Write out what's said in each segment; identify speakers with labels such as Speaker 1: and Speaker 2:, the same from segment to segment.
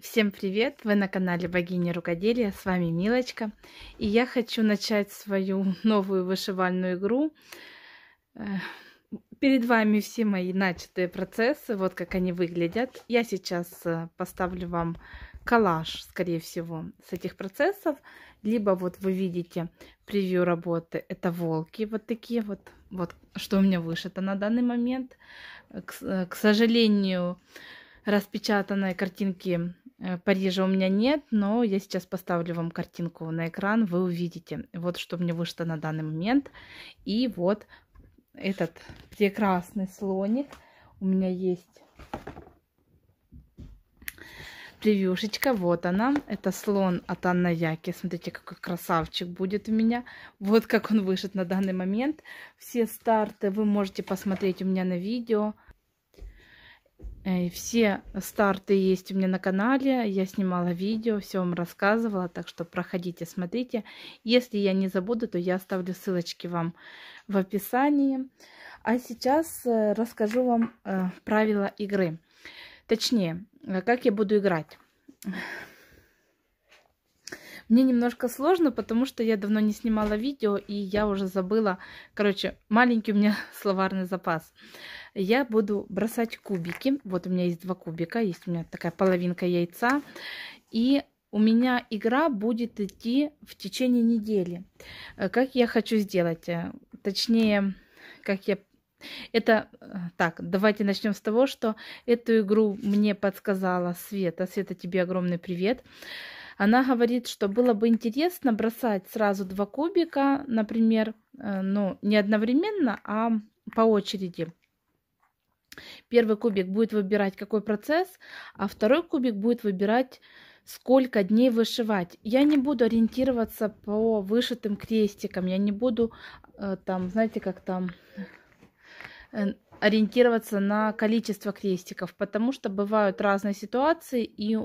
Speaker 1: Всем привет! Вы на канале Богини Рукоделия, с вами Милочка. И я хочу начать свою новую вышивальную игру. Э, перед вами все мои начатые процессы, вот как они выглядят. Я сейчас э, поставлю вам коллаж, скорее всего, с этих процессов. Либо вот вы видите превью работы, это волки, вот такие вот, вот что у меня вышито на данный момент. К, э, к сожалению, распечатанные картинки Э, Парижа у меня нет, но я сейчас поставлю вам картинку на экран, вы увидите. Вот что мне вышло на данный момент. И вот этот прекрасный слоник. У меня есть превьюшечка, вот она. Это слон от Анна Яки. Смотрите, какой красавчик будет у меня. Вот как он вышит на данный момент. Все старты вы можете посмотреть у меня на видео. Э, все старты есть у меня на канале, я снимала видео, все вам рассказывала, так что проходите, смотрите. Если я не забуду, то я оставлю ссылочки вам в описании. А сейчас э, расскажу вам э, правила игры. Точнее, как я буду играть. Мне немножко сложно, потому что я давно не снимала видео, и я уже забыла. Короче, маленький у меня словарный запас я буду бросать кубики. Вот у меня есть два кубика, есть у меня такая половинка яйца. И у меня игра будет идти в течение недели. Э, как я хочу сделать? Э, точнее, как я... Это э, так, давайте начнем с того, что эту игру мне подсказала Света. Света, тебе огромный привет. Она говорит, что было бы интересно бросать сразу два кубика, например, ну, не одновременно, а по очереди. Первый кубик будет выбирать, какой процесс, а второй кубик будет выбирать, сколько дней вышивать. Я не буду ориентироваться по вышитым крестикам, я не буду э, там, знаете, как там э, ориентироваться на количество крестиков, потому что бывают разные ситуации, и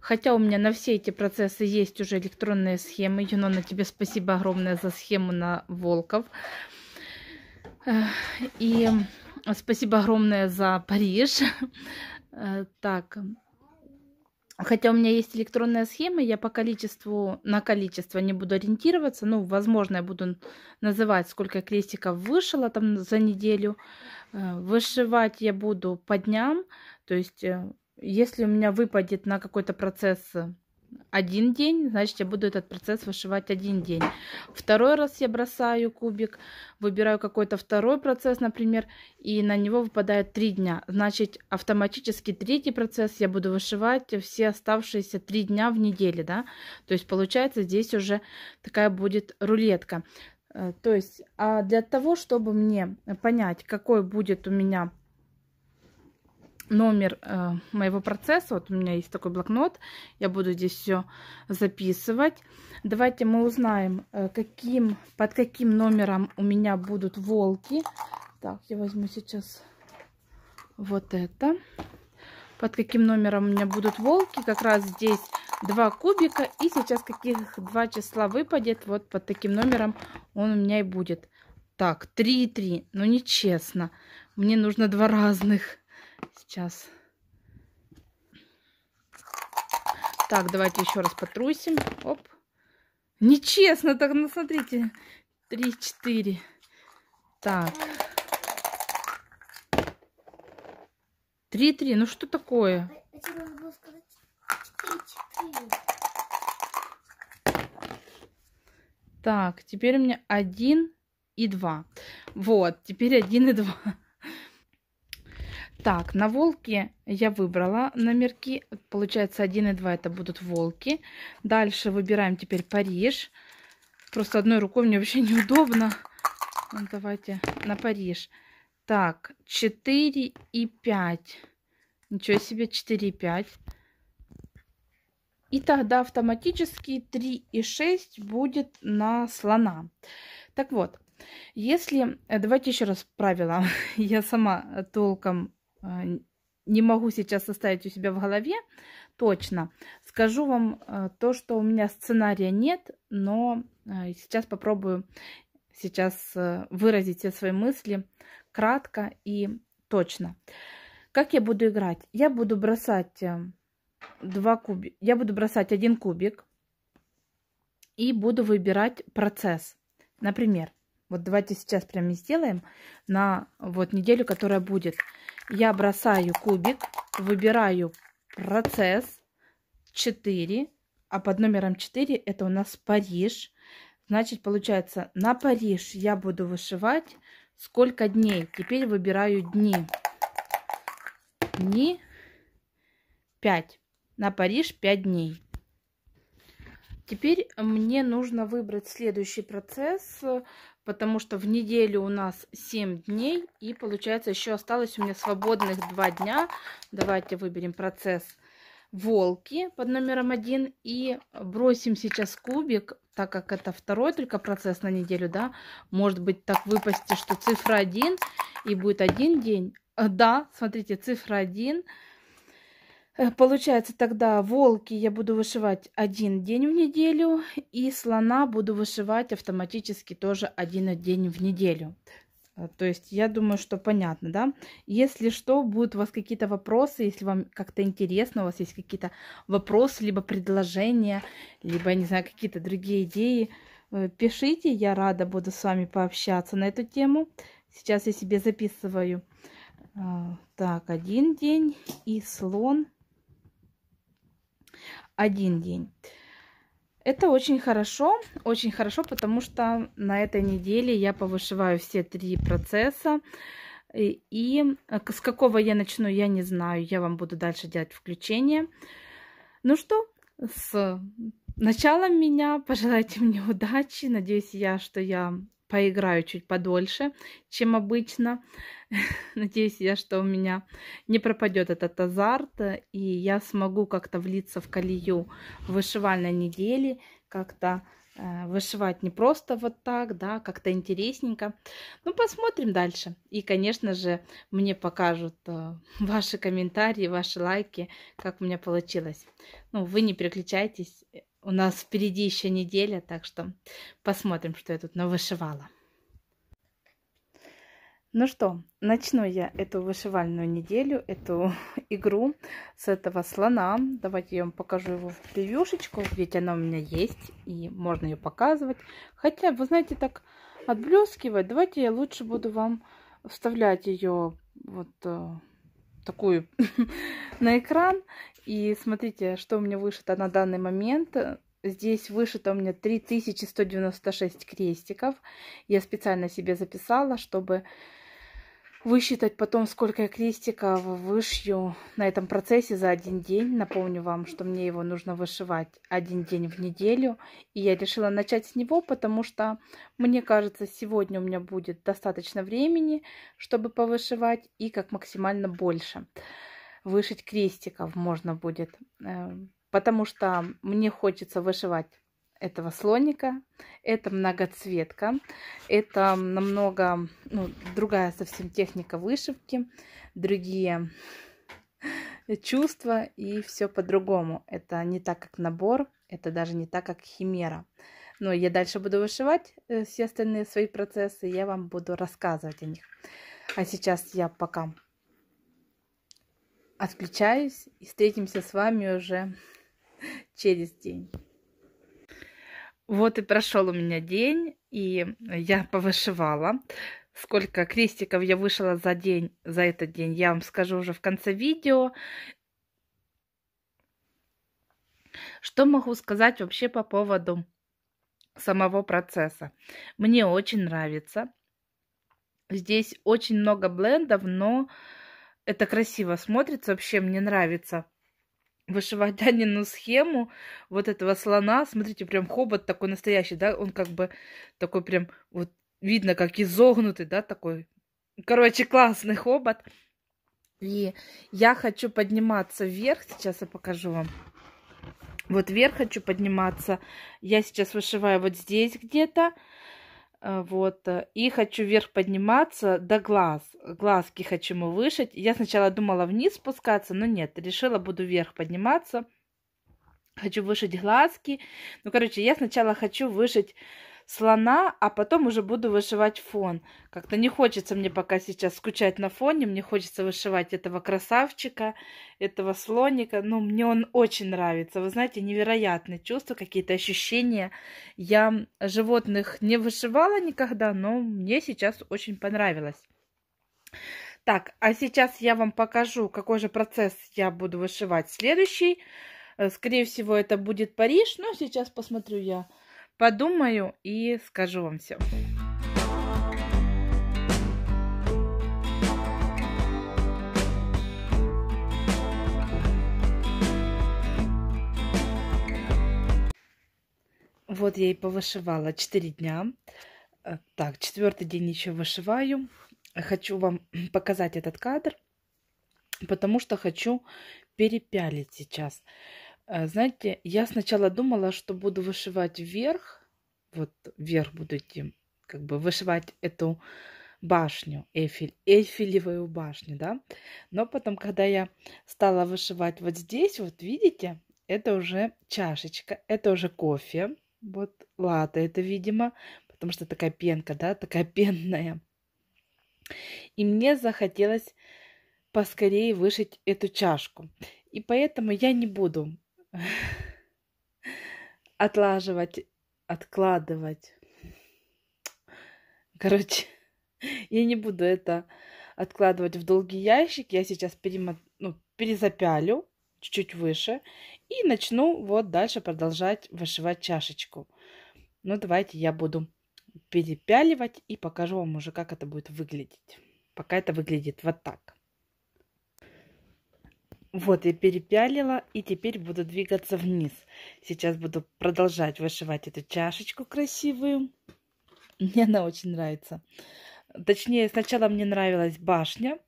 Speaker 1: хотя у меня на все эти процессы есть уже электронные схемы, Юнона, тебе спасибо огромное за схему на волков. И Спасибо огромное за Париж. Э, так, Хотя у меня есть электронная схема, я по количеству, на количество не буду ориентироваться. Ну, возможно, я буду называть, сколько крестиков вышило там за неделю. Э, вышивать я буду по дням. То есть, э, если у меня выпадет на какой-то процесс один день, значит, я буду этот процесс вышивать один день. Второй раз я бросаю кубик, выбираю какой-то второй процесс, например, и на него выпадает три дня. Значит, автоматически третий процесс я буду вышивать все оставшиеся три дня в неделе, да. То есть, получается, здесь уже такая будет рулетка. Э, то есть, а для того, чтобы мне понять, какой будет у меня номер э, моего процесса. Вот у меня есть такой блокнот. Я буду здесь все записывать. Давайте мы узнаем, э, каким, под каким номером у меня будут волки. Так, я возьму сейчас вот это. Под каким номером у меня будут волки. Как раз здесь два кубика. И сейчас каких два числа выпадет. Вот под таким номером он у меня и будет. Так, 3 и 3. Ну, нечестно. Мне нужно два разных. Сейчас. Так, давайте еще раз потрусим. Оп. Нечестно так, ну смотрите. Три, четыре. Так. Три, три. Ну что такое? А так, теперь у меня один и два. Вот, теперь один и два. Так, на волке я выбрала номерки. Получается 1 и 2 это будут волки. Дальше выбираем теперь Париж. Просто одной рукой мне вообще неудобно. Ну, давайте на Париж. Так, 4 и 5. Ничего себе, 4 и 5. И тогда автоматически 3 и 6 будет на слона. Так вот, если... Э, давайте еще раз правила. Я сама толком Э, не могу сейчас составить у себя в голове точно. Скажу вам э, то, что у меня сценария нет, но э, сейчас попробую сейчас выразить все свои мысли кратко и точно. Как я буду играть? Я буду бросать два куби, Я буду бросать один кубик и буду выбирать процесс. Например, вот давайте сейчас прямо сделаем на вот неделю, которая будет я бросаю кубик, выбираю процесс 4, а под номером 4 это у нас Париж. Значит, получается, на Париж я буду вышивать сколько дней. Теперь выбираю дни. Дни 5. На Париж 5 дней. Теперь мне нужно выбрать следующий процесс потому что в неделю у нас 7 дней, и получается еще осталось у меня свободных 2 дня. Давайте выберем процесс волки под номером 1 и бросим сейчас кубик, так как это второй только процесс на неделю, да, может быть так выпасть, что цифра 1 и будет один день. Э, да, смотрите, цифра 1 – Э, получается, тогда волки я буду вышивать один день в неделю, и слона буду вышивать автоматически тоже один день в неделю. Э, то есть, я думаю, что понятно, да? Если что, будут у вас какие-то вопросы, если вам как-то интересно, у вас есть какие-то вопросы, либо предложения, либо, не знаю, какие-то другие идеи, э, пишите, я рада буду с вами пообщаться на эту тему. Сейчас я себе записываю. Так, один день и слон один день. Это очень хорошо, очень хорошо, потому что на этой неделе я повышиваю все три процесса. И, и э, с какого я начну, я не знаю. Я вам буду дальше делать включение. Ну что, с началом меня. Пожелайте мне удачи. Надеюсь я, что я поиграю чуть подольше, чем обычно. Надеюсь я, что у меня не пропадет этот азарт, и я смогу как-то влиться в колею вышивальной недели, как-то э, вышивать не просто вот так, да, как-то интересненько. Ну, посмотрим дальше. И, конечно же, мне покажут э, ваши комментарии, ваши лайки, как у меня получилось. Ну, вы не переключайтесь, э, у нас впереди еще неделя, так что посмотрим, что я тут навышивала. Ну что, начну я эту вышивальную неделю, эту игру с этого слона. Давайте я вам покажу его в превьюшечку, ведь она у меня есть, и можно ее показывать. Хотя, вы знаете, так отблескивать, давайте я лучше буду вам вставлять ее вот э, такую на экран. И смотрите, что у меня вышито на данный момент. Здесь вышито у меня 3196 крестиков. Я специально себе записала, чтобы высчитать потом, сколько я крестиков вышью на этом процессе за один день. Напомню вам, что мне его нужно вышивать один день в неделю. И я решила начать с него, потому что, мне кажется, сегодня у меня будет достаточно времени, чтобы повышивать и как максимально больше. Вышить крестиков можно будет, э, потому что мне хочется вышивать этого слоника, это многоцветка, это намного ну, другая совсем техника вышивки, другие чувства и все по-другому. Это не так, как набор, это даже не так, как химера. Но я дальше буду вышивать э, все остальные свои процессы, я вам буду рассказывать о них. А сейчас я пока отключаюсь и встретимся с вами уже через день. Вот и прошел у меня день, и я повышивала. Сколько крестиков я вышила за день, за этот день, я вам скажу уже в конце видео. Что могу сказать вообще по поводу самого процесса? Мне очень нравится. Здесь очень много блендов, но это красиво смотрится, вообще мне нравится вышивать Данину схему вот этого слона. Смотрите, прям хобот такой настоящий, да, он как бы такой прям вот видно, как изогнутый, да, такой. Короче, классный хобот. И я хочу подниматься вверх, сейчас я покажу вам. Вот вверх хочу подниматься. Я сейчас вышиваю вот здесь где-то. Э, вот. Э, и хочу вверх подниматься до глаз. Глазки хочу мы вышить. Я сначала думала вниз спускаться, но нет. Решила, буду вверх подниматься. Хочу вышить глазки. Ну, короче, я сначала хочу вышить слона, а потом уже буду вышивать фон. Как-то не хочется мне пока сейчас скучать на фоне, мне хочется вышивать этого красавчика, этого слоника. Ну, мне он очень нравится. Вы знаете, невероятные чувства, какие-то ощущения. Я животных не вышивала никогда, но мне сейчас очень понравилось. Так, а сейчас я вам покажу, какой же процесс я буду вышивать следующий. Э, скорее всего, это будет Париж, но сейчас посмотрю я Подумаю и скажу вам все. Вот я и повышивала 4 дня. Э, так, четвертый день еще вышиваю. Хочу вам показать этот кадр, потому что хочу перепялить сейчас. Сейчас а, знаете, я сначала думала, что буду вышивать вверх, вот вверх буду идти, как бы вышивать эту башню, эфель, эфелевую башню, да. Но потом, когда я стала вышивать вот здесь, вот видите, это уже чашечка, это уже кофе, вот лата это, видимо, потому что такая пенка, да, такая пенная. И мне захотелось поскорее вышить эту чашку. И поэтому я не буду отлаживать, откладывать. Короче, я не буду это откладывать в долгий ящик. Я сейчас перемо... ну, перезапялю чуть-чуть выше и начну вот дальше продолжать вышивать чашечку. Ну, давайте я буду перепяливать и покажу вам уже, как это будет выглядеть. Пока это выглядит вот так. Вот, я перепялила, и теперь буду двигаться вниз. Сейчас буду продолжать вышивать эту чашечку красивую. Мне она очень нравится. Точнее, сначала мне нравилась башня.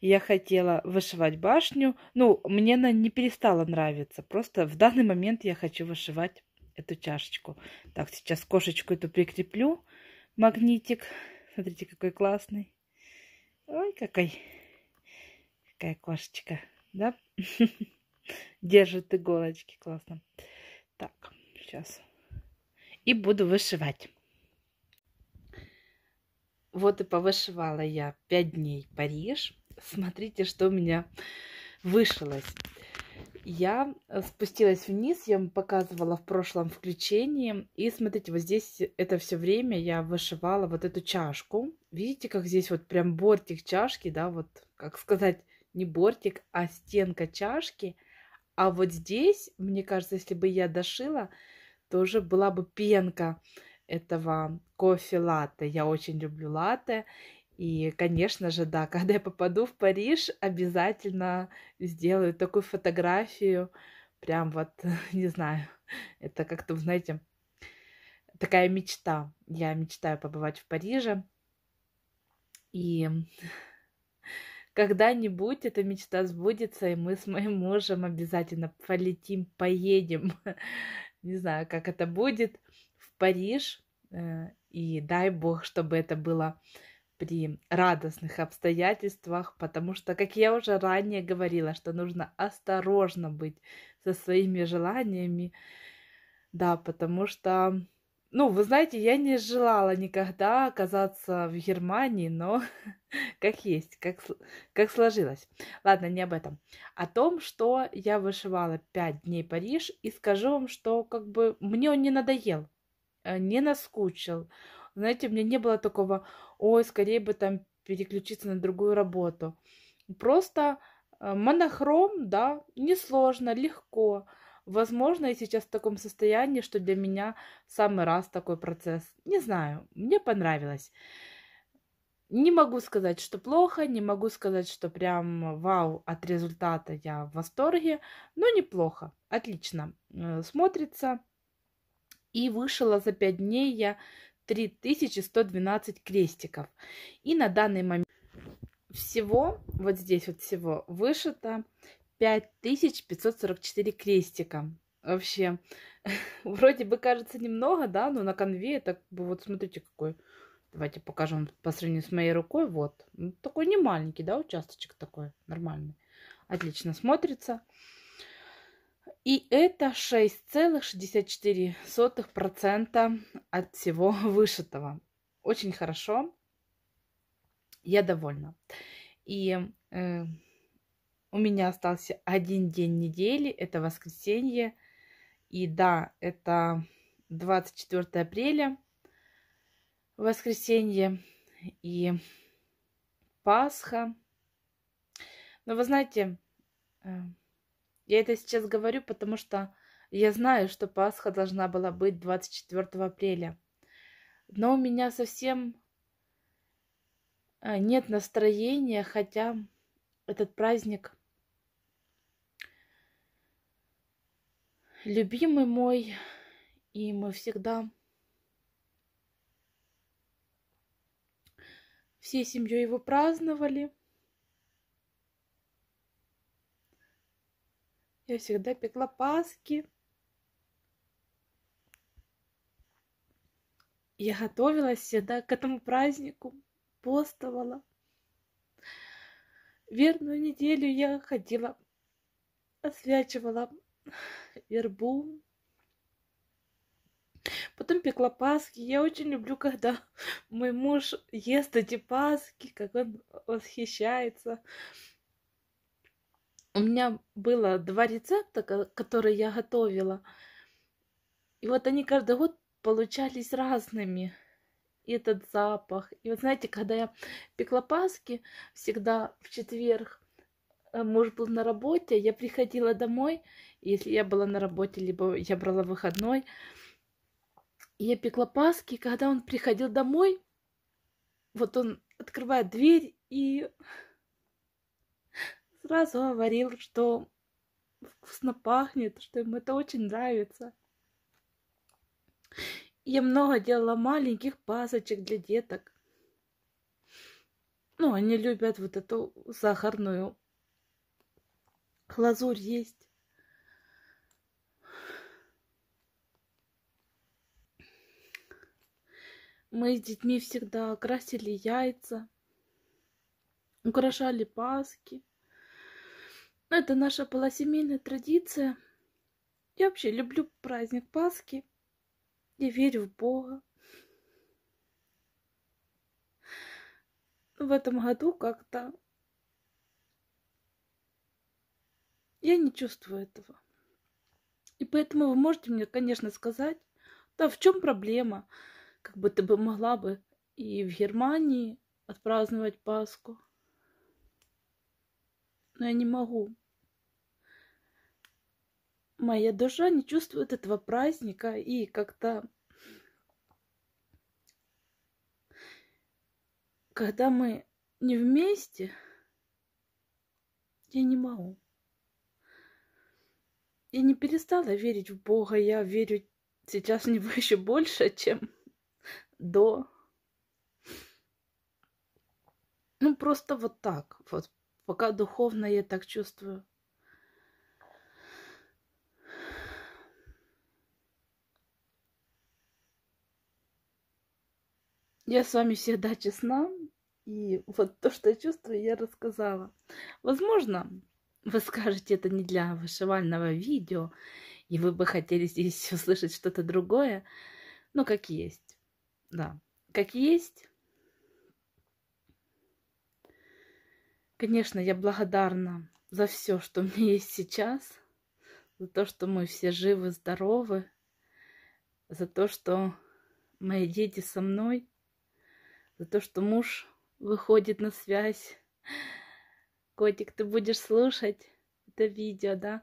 Speaker 1: Я хотела вышивать башню. Ну, мне она не перестала нравиться. Просто в данный момент я хочу вышивать эту чашечку. Так, сейчас кошечку эту прикреплю. Магнитик. Смотрите, какой классный. Ой, какой. Какая кошечка. Да? Держит иголочки, классно. Так, сейчас. И буду вышивать. Вот и повышивала я 5 дней Париж. Смотрите, что у меня вышилось. Я э, спустилась вниз, я вам показывала в прошлом включении. И смотрите, вот здесь это все время я вышивала вот эту чашку. Видите, как здесь вот прям бортик чашки, да, вот, как сказать, не бортик, а стенка чашки. А вот здесь, мне кажется, если бы я дошила, тоже была бы пенка этого кофе-латте. Я очень люблю латте. И, конечно же, да, когда я попаду в Париж, обязательно сделаю такую фотографию. Прям вот, не знаю, это как-то, знаете, такая мечта. Я мечтаю побывать в Париже. И когда-нибудь эта мечта сбудется, и мы с моим мужем обязательно полетим, поедем. Не знаю, как это будет в Париж. Э, и дай бог, чтобы это было при радостных обстоятельствах, потому что, как я уже ранее говорила, что нужно осторожно быть со своими желаниями, да, потому что ну, вы знаете, я не желала никогда оказаться в Германии, но как есть, как, как сложилось. Ладно, не об этом. О том, что я вышивала пять дней Париж, и скажу вам, что как бы мне он не надоел, э, не наскучил. Знаете, у меня не было такого, ой, скорее бы там переключиться на другую работу. Просто э, монохром, да, несложно, легко. Возможно, я сейчас в таком состоянии, что для меня самый раз такой процесс. Не знаю, мне понравилось. Не могу сказать, что плохо, не могу сказать, что прям вау, от результата я в восторге, но неплохо, отлично э, смотрится. И вышила за 5 дней я 3112 крестиков. И на данный момент всего, вот здесь вот всего вышито 5544 крестика. Вообще, вроде бы кажется немного, да, но на конве это, вот смотрите, какой. Давайте покажем по сравнению с моей рукой, вот. Ну, такой не маленький, да, участочек такой, нормальный. Отлично смотрится. И это 6,64% от всего вышитого. Очень хорошо. Я довольна. И э, у меня остался один день недели, это воскресенье. И да, это 24 апреля, воскресенье и Пасха. Но вы знаете, э, я это сейчас говорю, потому что я знаю, что Пасха должна была быть 24 апреля. Но у меня совсем э, нет настроения, хотя этот праздник – любимый мой, и мы всегда всей семьей его праздновали. Я всегда пекла паски. Я готовилась всегда к этому празднику, постовала. Верную неделю я ходила, освячивала вербу. Потом пекла паски. Я очень люблю, когда мой муж ест эти паски, как он восхищается. У меня было два рецепта, которые я готовила. И вот они каждый год получались разными. И этот запах. И вот знаете, когда я пекла паски, всегда в четверг э, муж был на работе, я приходила домой, если я была на работе, либо я брала выходной. И я пекла и когда он приходил домой, вот он открывает дверь и сразу говорил, что вкусно пахнет, что ему это очень нравится. Я много делала маленьких пасочек для деток. Ну, они любят вот эту сахарную лазурь есть. Мы с детьми всегда красили яйца, украшали паски. Ну, это наша была семейная традиция. Я вообще люблю праздник Пасхи. Я верю в Бога. В этом году как-то я не чувствую этого. И поэтому вы можете мне, конечно, сказать, да в чем проблема? как бы ты бы могла бы и в Германии отпраздновать Пасху. Но я не могу. Моя душа не чувствует этого праздника и как-то... Когда мы не вместе, я не могу. Я не перестала верить в Бога, я верю сейчас в Него еще больше, чем до... Ну, просто вот так. Вот пока духовно я так чувствую. Я с вами всегда честна, и вот то, что я чувствую, я рассказала. Возможно, вы скажете, это не для вышивального видео, и вы бы хотели здесь услышать что-то другое, но как есть да, как есть. Конечно, я благодарна за все, что у меня есть сейчас, за то, что мы все живы, здоровы, за то, что мои дети со мной, за то, что муж выходит на связь. Котик, ты будешь слушать это видео, да?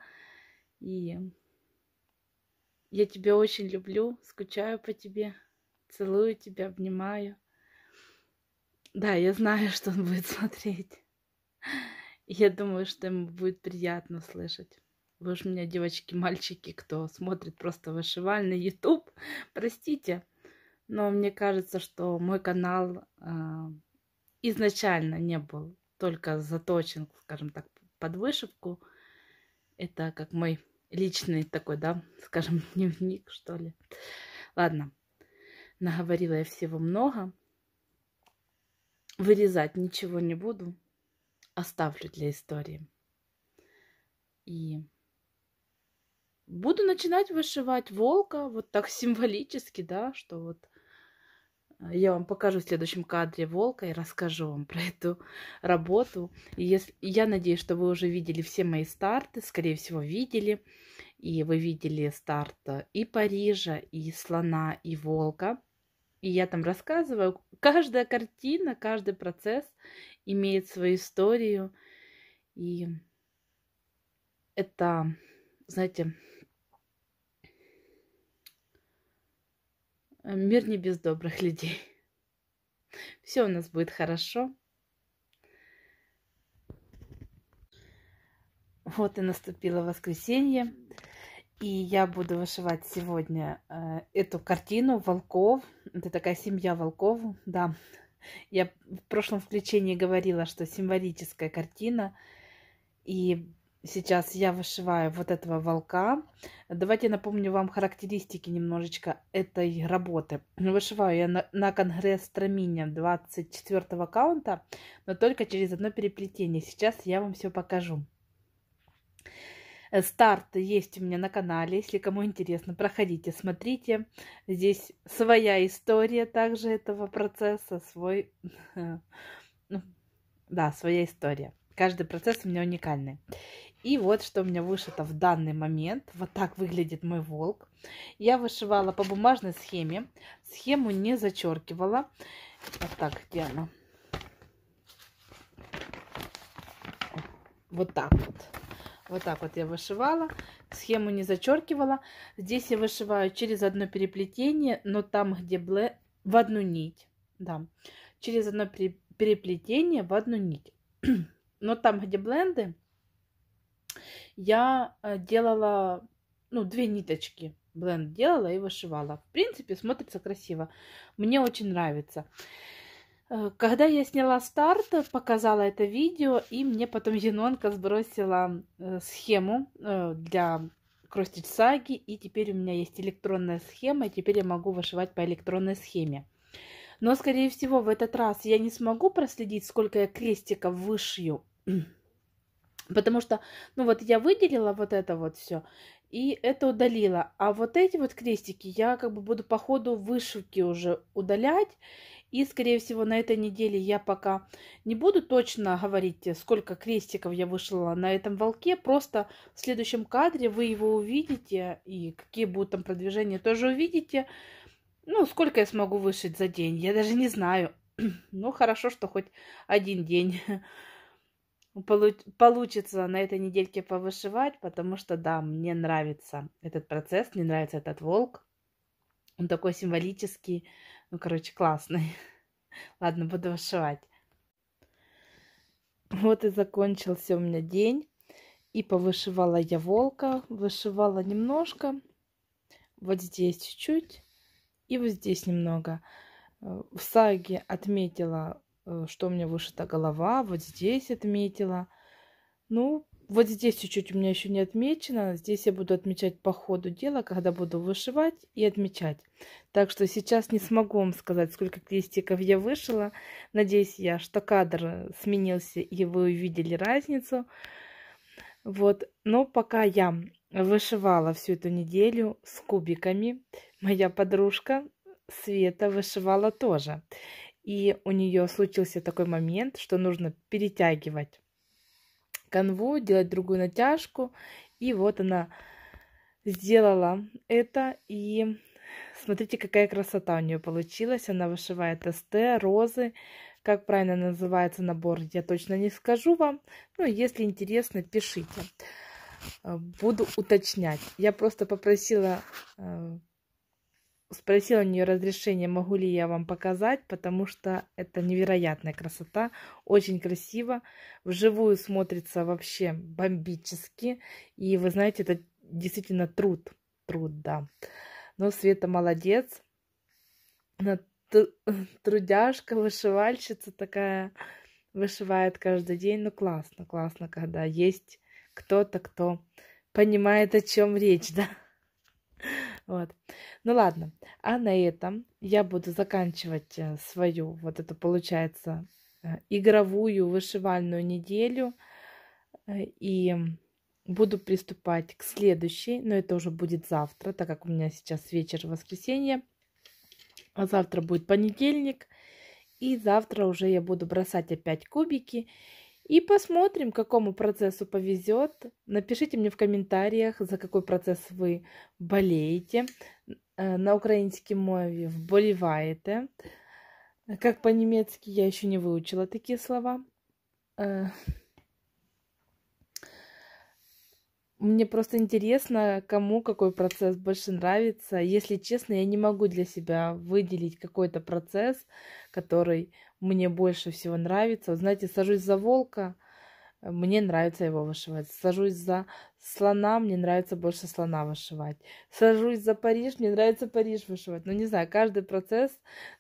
Speaker 1: И я тебя очень люблю, скучаю по тебе. Целую тебя, обнимаю. Да, я знаю, что он будет смотреть. Я думаю, что ему будет приятно слышать. Вы уж меня, девочки, мальчики, кто смотрит просто вышивальный YouTube, простите. Но мне кажется, что мой канал э, изначально не был только заточен, скажем так, под вышивку. Это как мой личный такой, да, скажем, дневник, что ли. Ладно, Наговорила я всего много. Вырезать ничего не буду. Оставлю для истории. И буду начинать вышивать волка вот так символически, да, что вот э, я вам покажу в следующем кадре волка и расскажу вам про эту работу. И если, я надеюсь, что вы уже видели все мои старты, скорее всего, видели. И вы видели старт э, и Парижа, и слона, и волка. И я там рассказываю, каждая картина, каждый процесс имеет свою историю. И это, знаете, мир не без добрых людей. Все у нас будет хорошо. Вот и наступило воскресенье. И я буду вышивать сегодня э, эту картину волков это такая семья волков, да. Я в прошлом включении говорила, что символическая картина. И сейчас я вышиваю вот этого волка. Давайте напомню вам характеристики немножечко этой работы. Вышиваю я на, на конгресс Траминя 24 аккаунта, но только через одно переплетение. Сейчас я вам все покажу. Э, старт есть у меня на канале, если кому интересно, проходите, смотрите. Здесь своя история также этого процесса, свой... Ну, да, своя история. Каждый процесс у меня уникальный. И вот что у меня вышито в данный момент. Вот так выглядит мой волк. Я вышивала по бумажной схеме. Схему не зачеркивала. Вот так, где она? Вот так вот. Вот так вот я вышивала, схему не зачеркивала. Здесь я вышиваю через одно переплетение, но там, где блэ... в одну нить. Да, через одно переплетение в одну нить. Но там, где бленды, я э, делала, ну, две ниточки. Бленд делала и вышивала. В принципе, смотрится красиво. Мне очень нравится. Э, когда я сняла старт, э, показала это видео, и мне потом Енонка сбросила э, схему для кростич саги, и теперь у меня есть электронная схема, и теперь я могу вышивать по электронной схеме. Но, скорее всего, в этот раз я не смогу проследить, сколько я крестиков вышью, Потому что, ну вот я выделила вот это вот все и это удалила. А вот эти вот крестики я как бы буду по ходу вышивки уже удалять. И, скорее всего, на этой неделе я пока не буду точно говорить, э, сколько крестиков я вышила на этом волке. Просто в следующем кадре вы его увидите и какие будут там продвижения тоже увидите. Ну, сколько я смогу вышить за день, я даже не знаю. Ну, хорошо, что хоть один день. получится на этой недельке повышивать, потому что, да, мне нравится этот процесс, мне нравится этот волк. Он такой символический, ну, короче, классный. Ладно, буду вышивать. Вот и закончился у меня день. И повышивала я волка, вышивала немножко, вот здесь чуть-чуть и вот здесь немного. Э, в саге отметила Э, что у меня вышита голова, вот здесь отметила. Ну, вот здесь чуть-чуть у меня еще не отмечено. Здесь я буду отмечать по ходу дела, когда буду вышивать и отмечать. Так что сейчас не смогу вам сказать, сколько крестиков я вышила. Надеюсь я, что кадр сменился и вы увидели разницу. Вот, но пока я вышивала всю эту неделю с кубиками, моя подружка Света вышивала тоже и у нее случился такой момент, что нужно перетягивать канву, делать другую натяжку, и вот она сделала это, и смотрите, какая красота у нее получилась, она вышивает эсте, розы, как правильно называется набор, я точно не скажу вам, ну, если интересно, пишите буду уточнять. Я просто попросила э, спросила у нее разрешение, могу ли я вам показать, потому что это невероятная красота, очень красиво, вживую смотрится вообще бомбически, и вы знаете, это действительно труд, труд, да. Но Света молодец, она трудяшка, вышивальщица такая, вышивает каждый день, ну классно, классно, когда есть кто-то, кто понимает, о чем речь, да. Вот. Ну ладно, а на этом я буду заканчивать э, свою вот эту, получается, э, игровую вышивальную неделю. Э, и буду приступать к следующей, но это уже будет завтра, так как у меня сейчас вечер воскресенье. А завтра будет понедельник. И завтра уже я буду бросать опять кубики и посмотрим, какому процессу повезет. Напишите мне в комментариях, за какой процесс вы болеете. Э, на украинській мове вболіваєте. Как по-немецки я еще не выучила такие слова. Э, Мне просто интересно, кому какой процесс больше нравится. Если честно, я не могу для себя выделить какой-то процесс, который мне больше всего нравится. Вот, знаете, сажусь за волка, мне нравится его вышивать. Сажусь за слона, мне нравится больше слона вышивать. Сажусь за Париж, мне нравится Париж вышивать. Ну, не знаю, каждый процесс,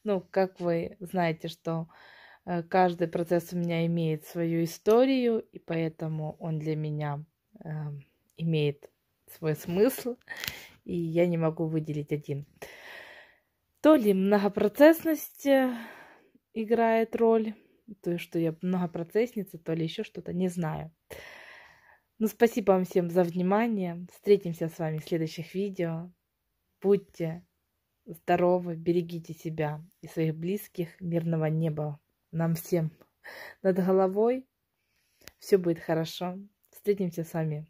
Speaker 1: ну, как вы знаете, что э, каждый процесс у меня имеет свою историю, и поэтому он для меня э, имеет свой смысл, и я не могу выделить один. То ли многопроцессность э, играет роль, то, что я многопроцессница, то ли еще что-то, не знаю. Ну, спасибо вам всем за внимание. Встретимся с вами в следующих видео. Будьте здоровы, берегите себя и своих близких. Мирного неба нам всем над головой. Все будет хорошо. Встретимся с вами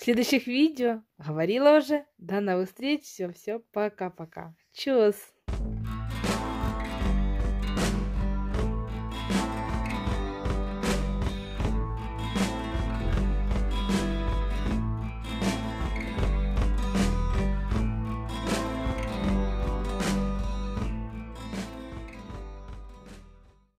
Speaker 1: следующих видео. Говорила уже. До новых встреч. Все, все. Пока-пока. Чус.